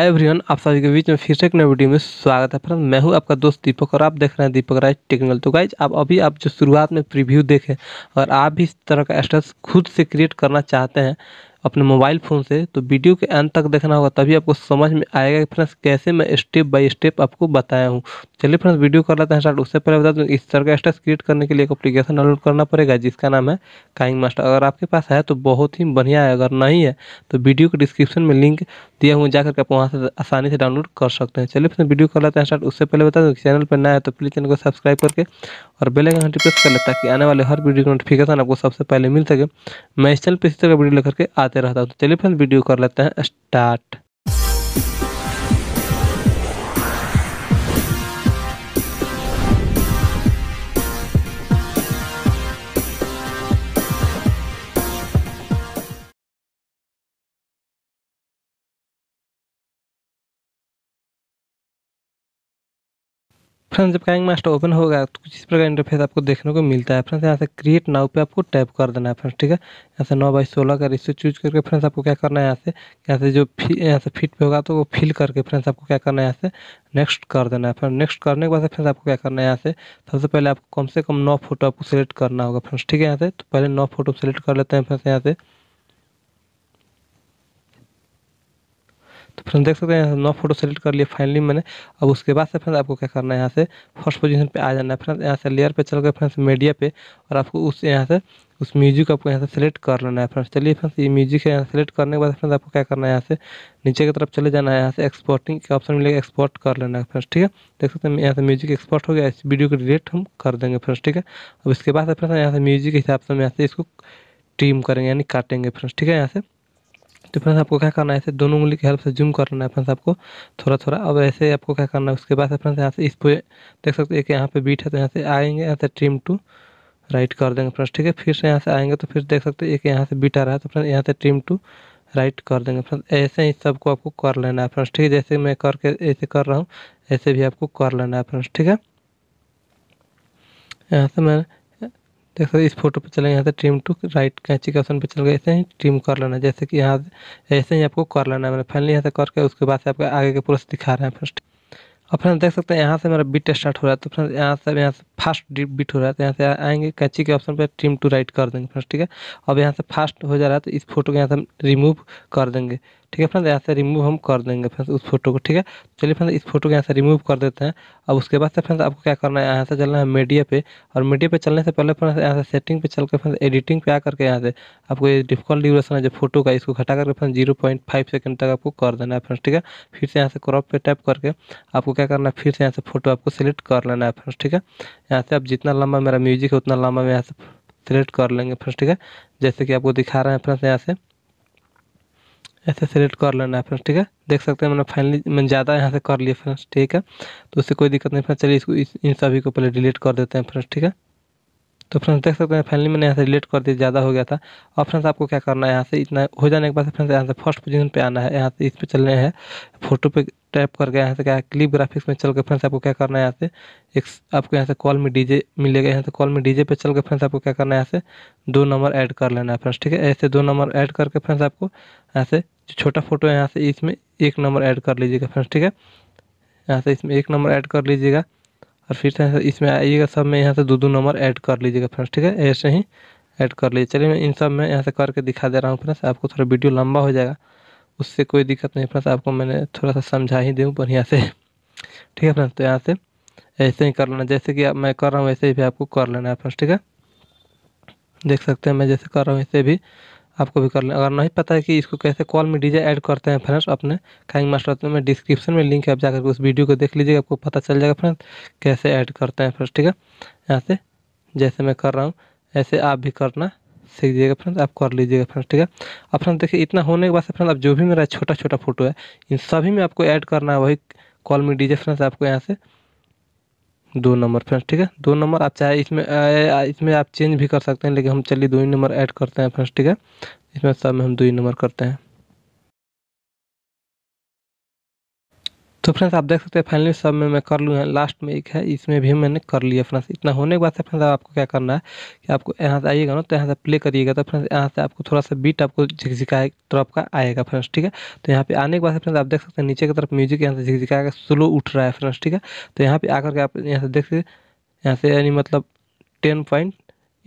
hi everyone आप सभी के बीच में फिर से एक नए वीडियो में स्वागत है फ्रेंड मैं हूं आपका दोस्त दीपक और आप देख रहे हैं दीपक राय टेक्निकल तो गाइज आप अभी आप जो शुरुआत में प्रीव्यू देखें और आप भी इस तरह का स्टेटस खुद से क्रिएट करना चाहते हैं अपने मोबाइल फ़ोन से तो वीडियो के अंत तक देखना होगा तभी आपको समझ में आएगा कि फ्रेंड्स कैसे मैं स्टेप बाय स्टेप आपको बताया हूँ चलिए फ्रेंड्स वीडियो कर लेते हैं स्टार्ट उससे पहले बता दूँ इस तरह का स्टेस क्रिएट करने के लिए एक अपलीकेशन डाउनलोड करना पड़ेगा जिसका नाम है काइंग मास्टर अगर आपके पास है तो बहुत ही बढ़िया है अगर नहीं है तो वीडियो के डिस्क्रिप्शन में लिंक दिया हुआ जाकर के आप वहाँ से आसानी से डाउनलोड कर सकते हैं चलिए फ्रेंड्स वीडियो कर लेते हैं स्टार्ट उससे पहले बता दूँ चैनल पर ना है तो प्लीज़ चैनल को सब्सक्राइब करके और बेलाइकन घंटी प्रेस कर लें ताकि आने वाले हर वीडियो का नोटिफिकेशन आपको सबसे पहले मिल सके मैं इस चैनल पर इसी तरह वीडियो लेकर के आ आते रहता है तो चलिए फिर वीडियो कर लेते हैं स्टार्ट फ्रेंड्स जब कैंग मास्टर ओपन होगा तो कुछ इस प्रकार इंटरफेस आपको देखने को मिलता है फ्रेंड्स यहाँ से क्रिएट नाउ पे आपको टैप कर देना है फ्रेंड्स ठीक है यहाँ से नौ बाई सोलह का रिश्ते चूज करके फ्रेंड्स आपको क्या करना है यहाँ से यहाँ से जो यहाँ से फिट पे होगा तो वो फिल करके फ्रेंड्स आपको क्या करना है यहाँ से नेक्स्ट कर देना है फ्रेंड नेक्स्ट करने के बाद फ्रेंड्स आपको क्या करना है यहाँ से सबसे पहले आपको कम से कम नौ फोटो आपको सेलेक्ट करना होगा फ्रेंड्स ठीक है यहाँ से तो पहले नौ फोटो सेलेक्ट कर लेते हैं फ्रेंड्स यहाँ से तो फ्रेंड देख सकते हैं यहाँ से नौ फोटो सेलेक्ट कर लिए फाइनली मैंने अब उसके बाद से फ्रेंड आपको क्या करना है यहाँ से फर्स्ट पोजीशन पे आ जाना है फ्रेंड यहाँ से लेयर पे चल गए फ्रेंड्स मीडिया पे और आपको उस यहाँ से उस म्यूजिक आपको यहाँ से सेलेक्ट कर लेना है फ्रेंड्स चलिए फ्रेंड्स ये म्यूजिक है यहाँ सेलेक्ट करने के बाद फ्रेंड्स आपको क्या करना है यहाँ से नीचे की तरफ चले जाना है यहाँ से एक्सपोर्टिंग के ऑप्शन मिलेगा एक्सपोर्ट कर लेना है फ्रेंड्स ठीक है देख सकते हैं यहाँ से म्यूजिक एक्सपोर्ट हो गया इस वीडियो को डिलीट हम कर देंगे फ्रेंड्स ठीक है अब इसके बाद फ्रेंड्स यहाँ से म्यूजिक के हिसाब से हम यहाँ से इसको ट्रीम करेंगे यानी काटेंगे फ्रेंड्स ठीक है यहाँ से तो फ्रेंड्स आपको क्या करना है ऐसे दोनों उंगली की हेल्प से जूम करना है फ्रेंड्स आपको थोड़ा थोड़ा अब ऐसे आपको क्या करना है उसके बाद फ्रेंड्स यहाँ से इस पे देख सकते हैं कि यहाँ पे बीट है तो यहाँ से आएंगे यहाँ से ट्रिम टू राइट कर देंगे फ्रेंड्स ठीक है फिर से यहाँ से आएंगे तो फिर देख सकते हैं एक यहाँ से बीट आ रहा है तो फ्रेंड यहाँ से ट्रिम टू राइट कर देंगे फ्रेंड ऐसे ही सबको आपको कर लेना है फ्रेंड्स ठीक है जैसे मैं करके ऐसे कर रहा हूँ ऐसे भी आपको कर लेना है फ्रेंड्स ठीक है यहाँ से मैं देख सकते इस फोटो पे चले यहाँ से ट्रिम टू राइट कैंची के ऑप्शन पे चल गए ऐसे ही ट्रिम कर लेना जैसे कि यहाँ ऐसे ही आपको कर लेना है मैंने फाइनली यहाँ से करके उसके बाद से आपका आगे के प्रोसेस दिखा रहे हैं फर्स्ट और फ्रेंड देख सकते हैं यहाँ से मेरा बीट स्टार्ट हो रहा है तो फ्रेंड यहाँ से यहाँ से फास्ट बीट हो रहा है तो यहाँ से आएंगे कैची के ऑप्शन पर ट्रिम टू राइट कर देंगे फ्रेंड्स ठीक है अब यहाँ से फास्ट हो जा रहा है तो इस फोटो को यहाँ से हम रिमूव कर देंगे ठीक है फ्रेंड्स यहाँ से रिमूव हम कर देंगे फ्रेंड्स उस फोटो को ठीक है चलिए फ्रेंड्स इस फोटो को यहाँ से रिमूव कर देते हैं अब उसके बाद से फ्रेंड्स आपको क्या करना है यहाँ से चलना है मीडिया पे और मीडिया पे चलने से पहले फ्रेंड्स यहाँ से सेटिंग पे चल कर फ्रेंड्स एडिटिंग पे आ करके यहाँ से आपको ये डिफिकल्ट ड्यूरेशन है जो फोटो का इसको घटा करके friend zero point five second तक आपको कर देना है फ्रेंड्स ठीक है फिर से यहाँ से क्रॉप पे टैप करके आपको क्या करना है फिर से यहाँ से फोटो आपको सेलेक्ट कर लेना है फ्रेंड्स ठीक है यहाँ से आप जितना लंबा मेरा म्यूजिक है उतना लंबा मैं यहाँ से सेलेक्ट कर लेंगे फ्रेंड्स ठीक है जैसे कि आपको दिखा रहे हैं फ्रेंड्स यहाँ से ऐसे सेलेक्ट कर लेना है फ्रेंड्स ठीक है देख सकते हैं मैंने फाइनली मैंने ज़्यादा यहाँ से कर लिया फ्रेंड्स ठीक है तो उससे कोई दिक्कत नहीं फ्रेंड्स चलिए इसको इन सभी को पहले डिलीट कर देते हैं फ्रेंड्स ठीक है तो फ्रेंड्स देख सकते हैं फाइनली मैंने यहाँ से डिलीट कर दिया ज़्यादा हो गया था और फ्रेंड्स आपको क्या करना है यहाँ से इतना हो जाने के बाद फ्रेंड्स यहाँ से फर्स्ट पोजिशन पे आना है यहाँ से इस पर चलने हैं फोटो पे टाइप करके यहाँ से क्या है क्लिप ग्राफिक्स में चल के फ्रेंड्स आपको क्या करना है यहाँ से एक आपको यहाँ से कॉल में डीजे मिलेगा यहाँ से कॉल में डीजे पे चल के फ्रेंड्स आपको क्या करना है यहाँ से दो नंबर ऐड कर लेना है फ्रेंड्स ठीक है ऐसे दो नंबर ऐड करके फ्रेंड्स आपको यहाँ से जो छोटा फोटो है यहाँ से इसमें एक नंबर ऐड कर लीजिएगा फ्रेंड्स ठीक है यहाँ से इसमें एक नंबर ऐड कर लीजिएगा और फिर से इसमें आइएगा सब में यहाँ से दो दो नंबर ऐड कर लीजिएगा फ्रेंड्स ठीक है ऐसे ही ऐड कर लीजिए चलिए मैं इन सब में यहाँ से करके दिखा दे रहा हूँ फ्रेंड्स आपको थोड़ा वीडियो लंबा हो जाएगा उससे कोई दिक्कत नहीं फ्रेंड्स आपको मैंने थोड़ा सा समझा ही दूँ बढ़िया से ठीक है फ्रेंड्स तो यहाँ से ऐसे ही कर लेना जैसे कि मैं कर रहा हूँ वैसे ही भी आपको कर लेना है फ्रेंड्स ठीक है देख सकते हैं मैं जैसे कर रहा हूँ ऐसे भी आपको भी कर लेना अगर नहीं पता है कि इसको कैसे कॉल में डीजे ऐड करते हैं फ्रेंड्स अपने खाइंग मास्टर तो मैं डिस्क्रिप्शन में लिंक है आप जाकर उस वीडियो को देख लीजिएगा आपको पता चल जाएगा फ्रेंड्स कैसे ऐड करते हैं फ्रेंड्स ठीक है यहाँ से जैसे मैं कर रहा हूँ ऐसे आप भी करना सीख दीजिएगा फ्रेंड्स आप कर लीजिएगा फ्रेंड्स ठीक है अब फ्रेंड देखिए इतना होने के बाद फ्रेंड अब जो भी मेरा छोटा छोटा फोटो है इन सभी में आपको ऐड करना है वही कॉल में डीजे फ्रेंड आपको यहाँ से दो नंबर फ्रेंड्स ठीक है दो नंबर आप चाहे इसमें इसमें आप चेंज भी कर सकते हैं लेकिन हम चलिए दो ही नंबर ऐड करते हैं फ्रेंड्स ठीक है इसमें सब में हम दो ही नंबर करते हैं तो फ्रेंड्स आप देख सकते हैं फाइनली सब में मैं कर लूँ है लास्ट में एक है इसमें भी मैंने कर लिया फ्रेंड्स इतना होने के बाद से फ्रेंड्स आपको क्या करना है कि आपको यहाँ से आइएगा ना तो यहाँ से प्ले करिएगा तो फ्रेंड्स यहाँ से आपको थोड़ा सा बीट आपको झिकझिका तरफ का आएगा फ्रेंड्स ठीक है तो यहाँ पे आने के बाद फ्रेंड्स आप देख सकते हैं नीचे की तरफ म्यूजिक यहाँ से झिकझिका के स्लो उठ रहा है फ्रेंड्स ठीक है तो यहाँ पर आकर के आप यहाँ से देख सकते यहाँ से यानी मतलब ten point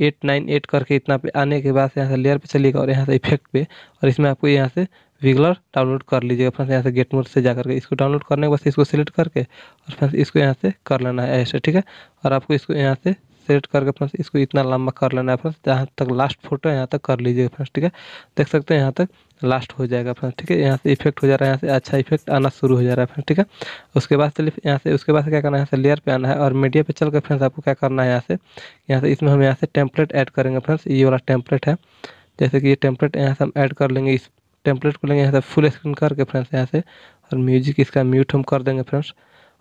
eight nine eight करके इतना पे आने के बाद यहाँ से लेयर पे चलिएगा और यहाँ से इफेक्ट पे और इसमें आपको यहाँ से विगलर डाउनलोड कर लीजिएगा फ्रेंड्स यहाँ से गेट मोड से जा करके इसको डाउनलोड करने के बाद इसको सिलेक्ट करके और फ्रेंड्स इसको यहाँ से कर लेना है ऐसे ठीक है और आपको इसको यहाँ से सेलेक्ट करके फ्रेंड्स इसको इतना लंबा कर लेना है फ्रेंड्स जहाँ तक लास्ट फोटो है यहाँ तक कर लीजिएगा फ्रेंड्स ठीक है देख सकते हैं यहाँ तक लास्ट हो जाएगा फ्रेंड्स ठीक है यहाँ से इफेक्ट हो जा रहा है यहाँ से अच्छा इफेक्ट आना शुरू हो जा रहा है फ्रेंड्स ठीक है उसके बाद चलिए यहाँ से उसके बाद क्या करना है यहाँ से लेयर पे आना है और मीडिया पे चल कर फ्रेंड्स आपको क्या करना है यहाँ से यहाँ से इसमें हम यहाँ से टेम्पलेट ऐड करेंगे फ्रेंड्स ये वाला टेम्पलेट है जैसे कि ये टेम्पलेट यहाँ से हम ऐड कर लेंगे इस टेम्पलेट को लेंगे यहाँ से फुल स्क्रीन करके फ्रेंड्स यहाँ से और म्यूजिक इसका म्यूट हम कर देंगे फ्रेंड्स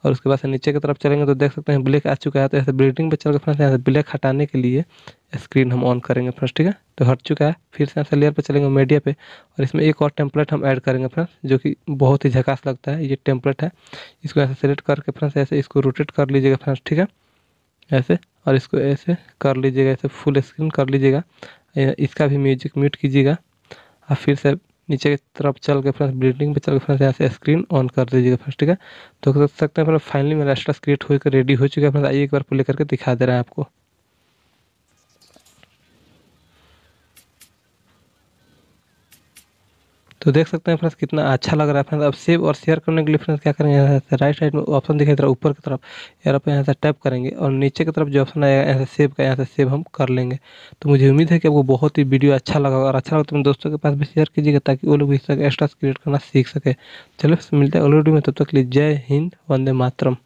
और उसके बाद से नीचे की तरफ चलेंगे तो देख सकते हैं ब्लैक आ चुका है तो ऐसे ब्लीडिंग पे चल के फ्रेंड्स यहाँ से ब्लैक हटाने के लिए स्क्रीन हम ऑन करेंगे फ्रेंड्स ठीक है तो हट चुका है फिर से यहाँ से लेयर पे चलेंगे मीडिया पे और इसमें एक और टेम्पलेट हम ऐड करेंगे फ्रेंड्स जो कि बहुत ही झकास लगता है ये टेम्पलेट है इसको ऐसे सेलेक्ट करके फ्रेंड्स ऐसे इसको रोटेट कर लीजिएगा फ्रेंड्स ठीक है ऐसे और इसको ऐसे कर लीजिएगा ऐसे फुल स्क्रीन कर लीजिएगा इसका भी म्यूजिक म्यूट कीजिएगा और फिर से नीचे की तरफ चल के फ्रेंड्स बिल्डिंग पे चल के फ्रेंड्स यहाँ से स्क्रीन ऑन कर दीजिएगा फ्रेंड्स ठीक है तो देख सकते हैं फ्रेंड फाइनली मेरा स्ट्रेस क्रिएट होकर रेडी हो चुका है फ्रेंड्स मतलब आइए एक बार प्ले करके दिखा दे रहा है आपको तो देख सकते हैं फ्रेंड्स कितना अच्छा लग रहा है फ्रेंड्स अब सेव और शेयर करने के लिए फ्रेंड्स क्या करेंगे यहाँ से राइट साइड में ऑप्शन दिखाई दे रहा है ऊपर की तरफ यार आप यहाँ से टैप करेंगे और नीचे की तरफ जो ऑप्शन आएगा यहाँ से सेव का यहाँ से सेव हम कर लेंगे तो मुझे उम्मीद है कि आपको बहुत ही वीडियो अच्छा लगा और अच्छा लगा तो दोस्तों के पास भी शेयर कीजिएगा ताकि वो लोग भी इसका एक्स्ट्रा क्रिएट करना सीख सके चलो मिलते हैं अगले वीडियो में तब तक के लिए जय हिंद वंदे मातरम